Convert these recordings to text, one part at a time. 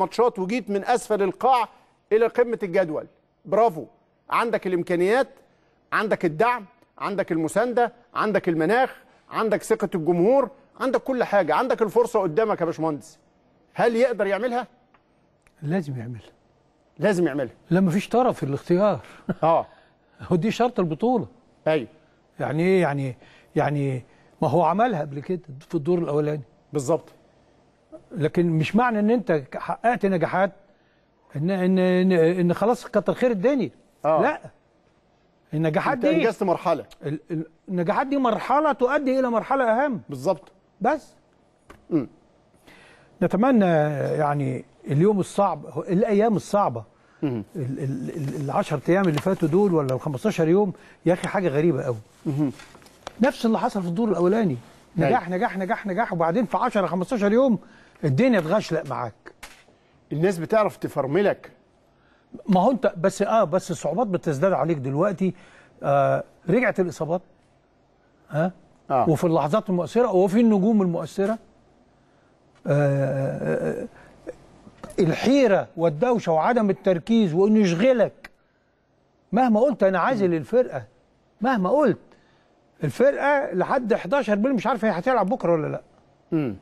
ماتشات وجيت من اسفل القاع الى قمه الجدول برافو عندك الامكانيات عندك الدعم عندك المسانده عندك المناخ عندك ثقه الجمهور عندك كل حاجه عندك الفرصه قدامك يا باشمهندس هل يقدر يعملها لازم يعملها لازم يعملها لا مفيش طرف في الاختيار اه هو دي شرط البطوله ايوه يعني ايه يعني يعني ما هو عملها قبل كده في الدور الاولاني بالظبط لكن مش معنى ان انت حققت نجاحات ان ان ان, إن خلاص كتر خير الدنيا آه. لا النجاحات دي انجزت مرحله النجاحات دي مرحله تؤدي الى مرحله اهم بالظبط بس م. نتمنى يعني اليوم الصعب الايام الصعبه ال 10 ايام اللي فاتوا دول ولا ال 15 يوم يا اخي حاجه غريبه قوي نفس اللي حصل في الدور الاولاني أيوه. نجاح نجاح نجاح نجاح وبعدين في 10 15 يوم الدنيا اتغشلق معاك الناس بتعرف تفرملك ما هو انت بس اه بس الصعوبات بتزداد عليك دلوقتي آه رجعت الاصابات ها آه, آه. وفي اللحظات المؤثره وفي النجوم المؤثره آه, آه, آه، الحيره والدوشه وعدم التركيز وانه يشغلك مهما قلت انا عازل الفرقه مهما قلت الفرقه لحد 11 بالليل مش عارف هي هتلعب بكره ولا لا امم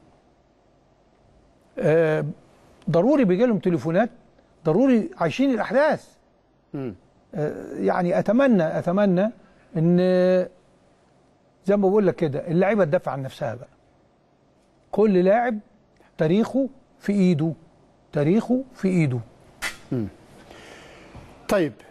آه، ضروري بيجي لهم تليفونات ضروري عايشين الاحداث آه، يعني اتمنى اتمنى ان زي ما بقول لك كده اللعيبه تدافع عن نفسها بقى كل لاعب تاريخه في ايده تاريخه في ايده طيب